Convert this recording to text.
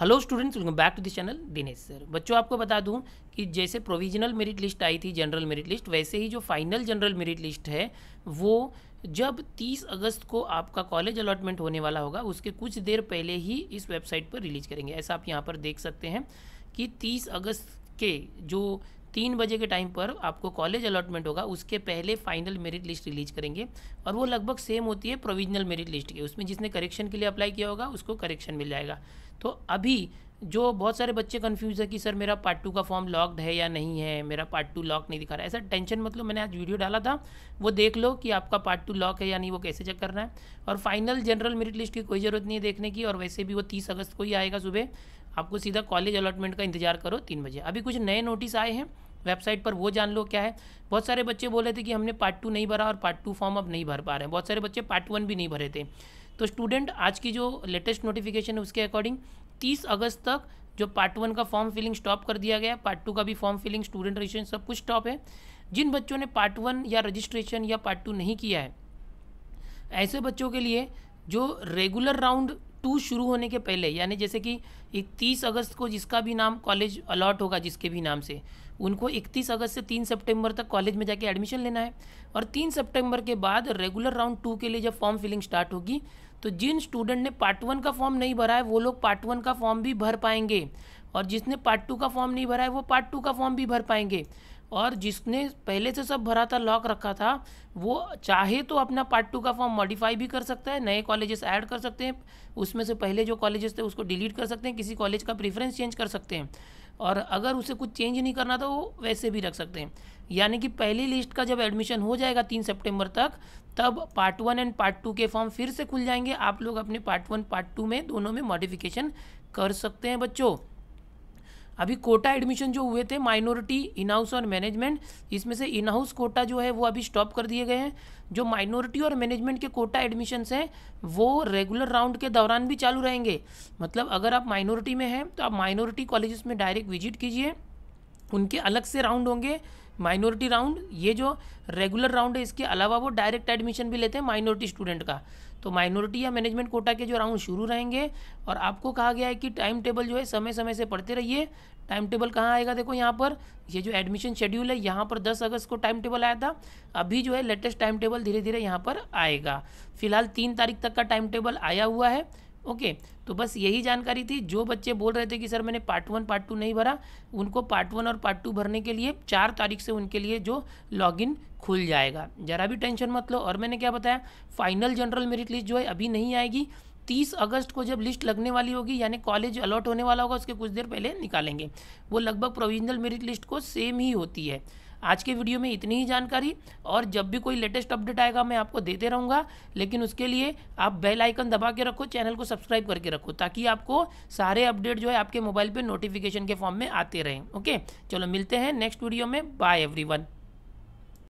hello students welcome back to this channel Dinesh sir बच्चों आपको बता दूं कि जैसे प्रोविजनल मेरिट लिस्ट आई थी जनरल मेरिट लिस्ट वैसे ही जो फाइनल जनरल मेरिट लिस्ट है वो जब 30 अगस्त को आपका कॉलेज अलॉटमेंट होने वाला होगा उसके कुछ देर पहले ही इस वेबसाइट पर रिलीज करेंगे ऐसा आप यहाँ पर देख सकते हैं कि तीस अगस्त के जो तीन बजे के टाइम पर आपको कॉलेज अलॉटमेंट होगा उसके पहले फाइनल मेरिट लिस्ट रिलीज करेंगे और वो लगभग सेम होती है प्रोविजनल मेरिट लिस्ट की उसमें जिसने करेक्शन के लिए अप्लाई किया होगा उसको करेक्शन मिल जाएगा तो अभी जो बहुत सारे बच्चे कन्फ्यूज है कि सर मेरा पार्ट टू का फॉर्म लॉक्ड है या नहीं है मेरा पार्ट टू लॉक नहीं दिखा रहा है ऐसा टेंशन मतलब मैंने आज वीडियो डाला था वो देख लो कि आपका पार्ट टू लॉक है या नहीं वो कैसे चेक करना है और फाइनल जनरल मेरिट लिस्ट की कोई ज़रूरत नहीं है देखने की और वैसे भी वो तीस अगस्त को ही आएगा सुबह आपको सीधा कॉलेज अलॉटमेंट का इंतजार करो तीन बजे अभी कुछ नए नोटिस आए हैं वेबसाइट पर वो जान लो क्या है बहुत सारे बच्चे बोल रहे थे कि हमने पार्ट टू नहीं भरा और पार्ट टू फॉर्म अब नहीं भर पा रहे हैं बहुत सारे बच्चे पार्ट वन भी नहीं भरे थे तो स्टूडेंट आज की जो लेटेस्ट नोटिफिकेशन है उसके अकॉर्डिंग तीस अगस्त तक जो पार्ट वन का फॉर्म फिलिंग स्टॉप कर दिया गया है पार्ट टू का भी फॉर्म फिलिंग स्टूडेंट रजिस्ट्रेशन सब कुछ स्टॉप है जिन बच्चों ने पार्ट वन या रजिस्ट्रेशन या पार्ट टू नहीं किया है ऐसे बच्चों के लिए जो रेगुलर राउंड टू शुरू होने के पहले यानी जैसे कि इकतीस अगस्त को जिसका भी नाम कॉलेज अलॉट होगा जिसके भी नाम से उनको 31 अगस्त से 3 सितंबर तक कॉलेज में जाके एडमिशन लेना है और 3 सितंबर के बाद रेगुलर राउंड टू के लिए जब फॉर्म फिलिंग स्टार्ट होगी तो जिन स्टूडेंट ने पार्ट वन का फॉर्म नहीं भरा है वो लोग पार्ट वन का फॉर्म भी भर पाएंगे और जिसने पार्ट टू का फॉर्म नहीं भरा है वो पार्ट टू का फॉर्म भी भर पाएंगे और जिसने पहले से सब भरा था लॉक रखा था वो चाहे तो अपना पार्ट टू का फॉर्म मॉडिफाई भी कर सकता है नए कॉलेजेस ऐड कर सकते हैं उसमें से पहले जो कॉलेजेस थे उसको डिलीट कर सकते हैं किसी कॉलेज का प्रेफरेंस चेंज कर सकते हैं और अगर उसे कुछ चेंज नहीं करना था वो वैसे भी रख सकते हैं यानी कि पहली लिस्ट का जब एडमिशन हो जाएगा तीन सेप्टेम्बर तक तब part one and part two के फॉर्म फिर से खुल जाएंगे आप लोग अपने पार्ट वन पार्ट टू में दोनों में मॉडिफिकेशन कर सकते हैं बच्चों अभी कोटा एडमिशन जो हुए थे माइनॉरिटी इनहाउस और मैनेजमेंट इसमें से इनहाउस कोटा जो है वो अभी स्टॉप कर दिए गए हैं जो माइनॉरिटी और मैनेजमेंट के कोटा एडमिशन्स हैं वो रेगुलर राउंड के दौरान भी चालू रहेंगे मतलब अगर आप माइनॉरिटी में हैं तो आप माइनॉरिटी कॉलेजेस में डायरेक्ट विजिट कीजिए उनके अलग से राउंड होंगे माइनॉरिटी राउंड ये जो रेगुलर राउंड है इसके अलावा वो डायरेक्ट एडमिशन भी लेते हैं माइनॉरिटी स्टूडेंट का तो माइनॉरिटी या मैनेजमेंट कोटा के जो राउंड शुरू रहेंगे और आपको कहा गया है कि टाइम टेबल जो है समय समय से पढ़ते रहिए टाइम टेबल कहाँ आएगा देखो यहाँ पर ये जो एडमिशन शेड्यूल है यहाँ पर 10 अगस्त को टाइम टेबल आया था अभी जो है लेटेस्ट टाइम टेबल धीरे धीरे यहाँ पर आएगा फिलहाल तीन तारीख तक का टाइम टेबल आया हुआ है ओके तो बस यही जानकारी थी जो बच्चे बोल रहे थे कि सर मैंने पार्ट वन पार्ट टू नहीं भरा उनको पार्ट वन और पार्ट टू भरने के लिए चार तारीख से उनके लिए जो लॉगिन खुल जाएगा ज़रा भी टेंशन मत लो और मैंने क्या बताया फाइनल जनरल मेरिट लिस्ट जो है अभी नहीं आएगी तीस अगस्त को जब लिस्ट लगने वाली होगी यानी कॉलेज अलॉट होने वाला होगा उसके कुछ देर पहले निकालेंगे वो लगभग प्रोविजनल मेरिट लिस्ट को सेम ही होती है आज के वीडियो में इतनी ही जानकारी और जब भी कोई लेटेस्ट अपडेट आएगा मैं आपको देते रहूँगा लेकिन उसके लिए आप बेल आइकन दबा के रखो चैनल को सब्सक्राइब करके रखो ताकि आपको सारे अपडेट जो है आपके मोबाइल पर नोटिफिकेशन के फॉर्म में आते रहें ओके चलो मिलते हैं नेक्स्ट वीडियो में बाय एवरी